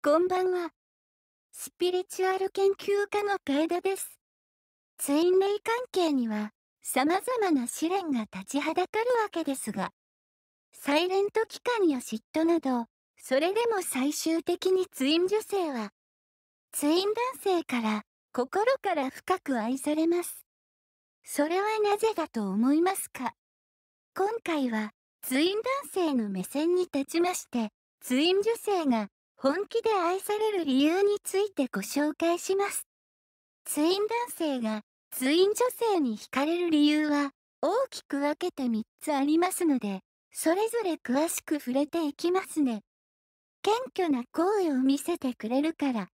こんばんは。スピリチュアル研究家の楓です。ツインレイ関係には様々な試練が立ちはだかるわけですが、サイレント期間や嫉妬など、それでも最終的にツイン女性は、ツイン男性から心から深く愛されます。それはなぜだと思いますか今回はツイン男性の目線に立ちまして、ツイン女性が本気で愛される理由についてご紹介します。ツイン男性がツイン女性に惹かれる理由は大きく分けて3つありますので、それぞれ詳しく触れていきますね。謙虚な行為を見せてくれるから。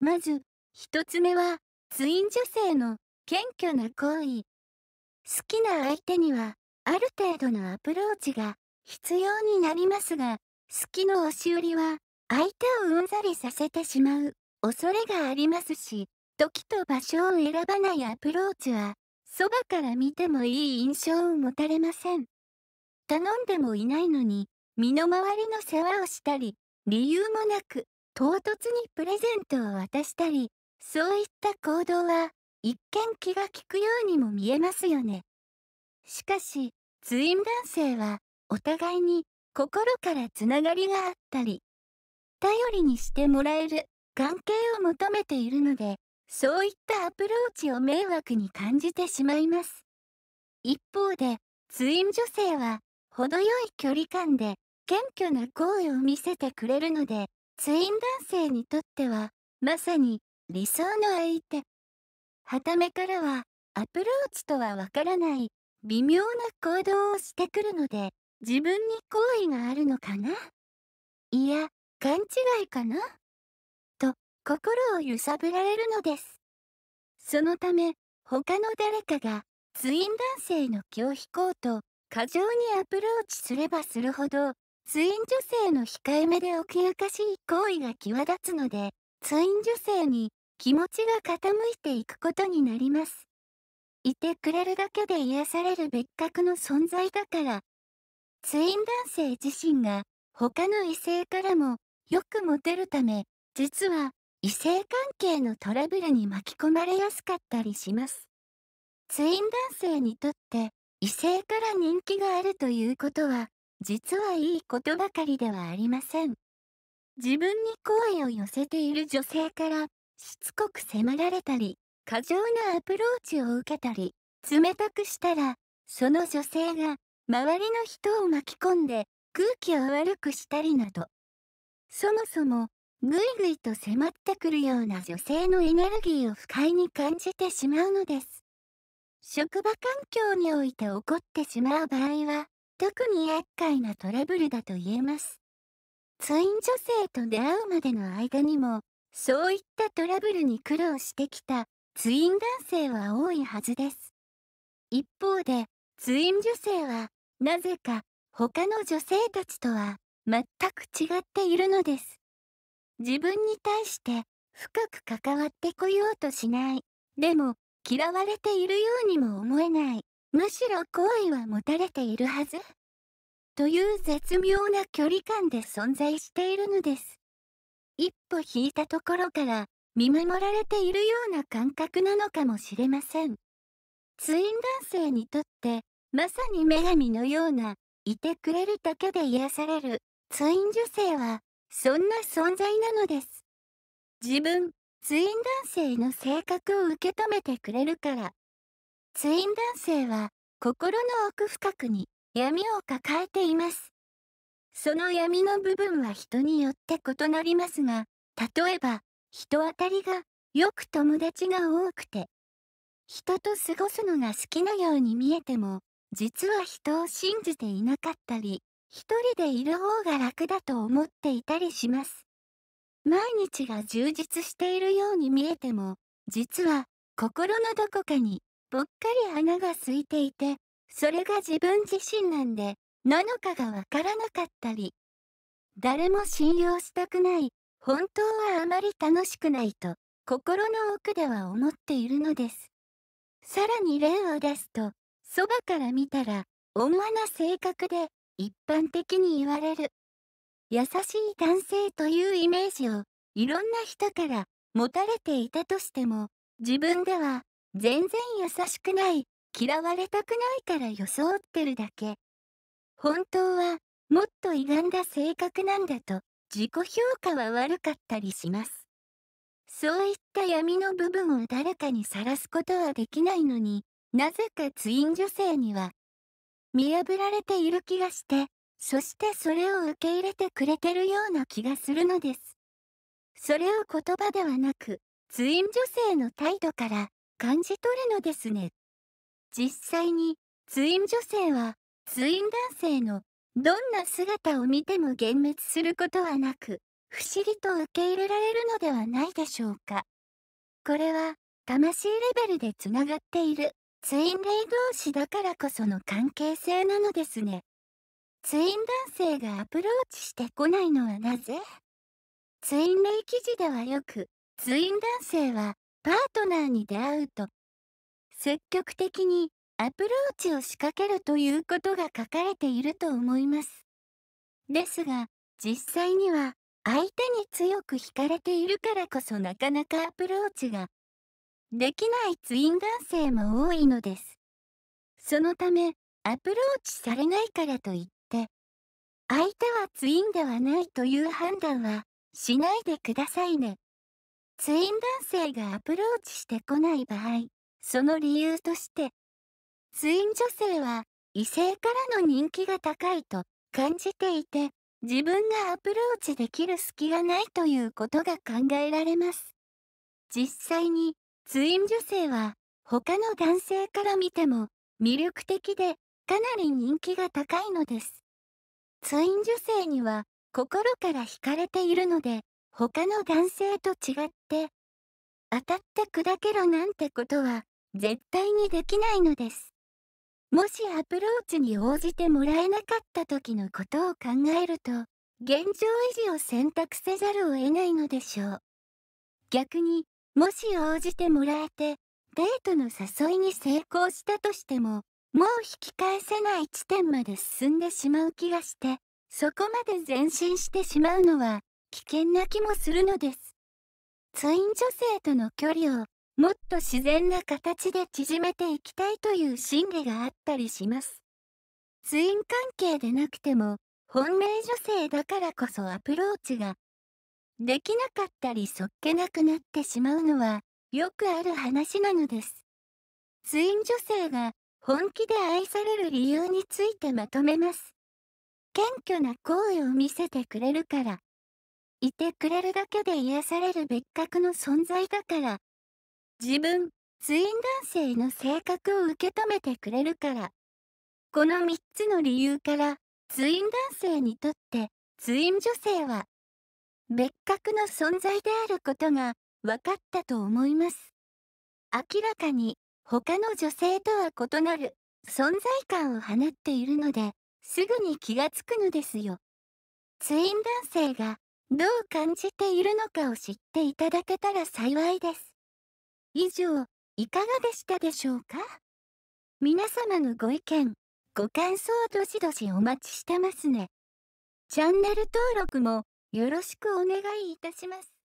まず、1つ目は、ツイン女性の謙虚な行為。好きな相手には、ある程度のアプローチが必要になりますが、好きの押し売りは、相手をうんざりさせてしまう恐れがありますし、時と場所を選ばないアプローチは、そばから見てもいい印象を持たれません。頼んでもいないのに、身の回りの世話をしたり、理由もなく、唐突にプレゼントを渡したり、そういった行動は、一見気が利くようにも見えますよね。しかし、ツイン男性は、お互いに心からつながりがあったり、頼りにしてもらえる関係を求めているので、そういったアプローチを迷惑に感じてしまいます。一方で、ツイン女性は、程よい距離感で、謙虚な行為を見せてくれるので、ツイン男性にとっては、まさに、理想の相手。はためからは、アプローチとはわからない、微妙な行動をしてくるので、自分に好意があるのかないや、勘違いかなと心を揺さぶられるのです。そのため他の誰かがツイン男性の気を引こうと過剰にアプローチすればするほどツイン女性の控えめで奥ゆかしい行為が際立つのでツイン女性に気持ちが傾いていくことになります。いてくれるだけで癒される別格の存在だからツイン男性自身が他の異性からもよくモテるため、実は異性関係のトラブルに巻き込まれやすかったりします。ツイン男性にとって異性から人気があるということは、実はいいことばかりではありません。自分に好意を寄せている女性からしつこく迫られたり、過剰なアプローチを受けたり、冷たくしたら、その女性が周りの人を巻き込んで空気を悪くしたりなど、そもそも、ぐいぐいと迫ってくるような女性のエネルギーを不快に感じてしまうのです。職場環境において起こってしまう場合は、特に厄介なトラブルだと言えます。ツイン女性と出会うまでの間にも、そういったトラブルに苦労してきたツイン男性は多いはずです。一方で、ツイン女性は、なぜか他の女性たちとは全く違っているのです。自分に対して深く関わってこようとしない。でも、嫌われているようにも思えない。むしろ好意は持たれているはず。という絶妙な距離感で存在しているのです。一歩引いたところから見守られているような感覚なのかもしれません。ツイン男性にとって、まさに女神のような、いてくれるだけで癒される、ツイン女性は、そんな存在なのです。自分、ツイン男性の性格を受け止めてくれるから。ツイン男性は、心の奥深くに闇を抱えています。その闇の部分は人によって異なりますが、例えば、人当たりがよく友達が多くて、人と過ごすのが好きなように見えても、実は人を信じていなかったり、一人でいる方が楽だと思っていたりします。毎日が充実しているように見えても、実は心のどこかにぽっかり穴が空いていて、それが自分自身なんで、なのかがわからなかったり、誰も信用したくない、本当はあまり楽しくないと、心の奥では思っているのです。さらに例を出すと、そばから見たら、女な性格で、一般的に言われる優しい男性というイメージをいろんな人から持たれていたとしても自分では全然優しくない嫌われたくないから装ってるだけ本当はもっと歪んだ性格なんだと自己評価は悪かったりしますそういった闇の部分を誰かにさらすことはできないのになぜかツイン女性には見破られている気がして、そしてそれを受け入れてくれてるような気がするのです。それを言葉ではなく、ツイン女性の態度から感じ取るのですね。実際に、ツイン女性は、ツイン男性のどんな姿を見ても幻滅することはなく、不思議と受け入れられるのではないでしょうか。これは、魂レベルでつながっているツインレイ同士だからこその関係性なのですね。ツイン男性がアプローチしてこないのはなぜツインレイ記事ではよく、ツイン男性はパートナーに出会うと、積極的にアプローチを仕掛けるということが書かれていると思います。ですが、実際には相手に強く惹かれているからこそなかなかアプローチができないツイン男性も多いのです。そのため、アプローチされないからといって、相手はツインではないという判断はしないでくださいね。ツイン男性がアプローチしてこない場合、その理由として、ツイン女性は異性からの人気が高いと感じていて、自分がアプローチできる隙がないということが考えられます。実際にツイン女性は他の男性から見ても魅力的でかなり人気が高いのです。ツイン女性には心から惹かれているので他の男性と違って当たって砕けろなんてことは絶対にできないのです。もしアプローチに応じてもらえなかった時のことを考えると現状維持を選択せざるを得ないのでしょう。逆にもし応じてもらえてデートの誘いに成功したとしてももう引き返せない地点まで進んでしまう気がしてそこまで前進してしまうのは危険な気もするのですツイン女性との距離をもっと自然な形で縮めていきたいという心理があったりしますツイン関係でなくても本命女性だからこそアプローチができなかったりそっけなくなってしまうのはよくある話なのです。ツイン女性が本気で愛される理由についてまとめます。謙虚な行為を見せてくれるから。いてくれるだけで癒される別格の存在だから。自分、ツイン男性の性格を受け止めてくれるから。この3つの理由から、ツイン男性にとって、ツイン女性は別格の存在であることが分かったと思います。明らかに他の女性とは異なる存在感を放っているのですぐに気がつくのですよ。ツイン男性がどう感じているのかを知っていただけたら幸いです。以上、いかがでしたでしょうか皆様のご意見、ご感想をどしどしお待ちしてますね。チャンネル登録もよろしくお願いいたします。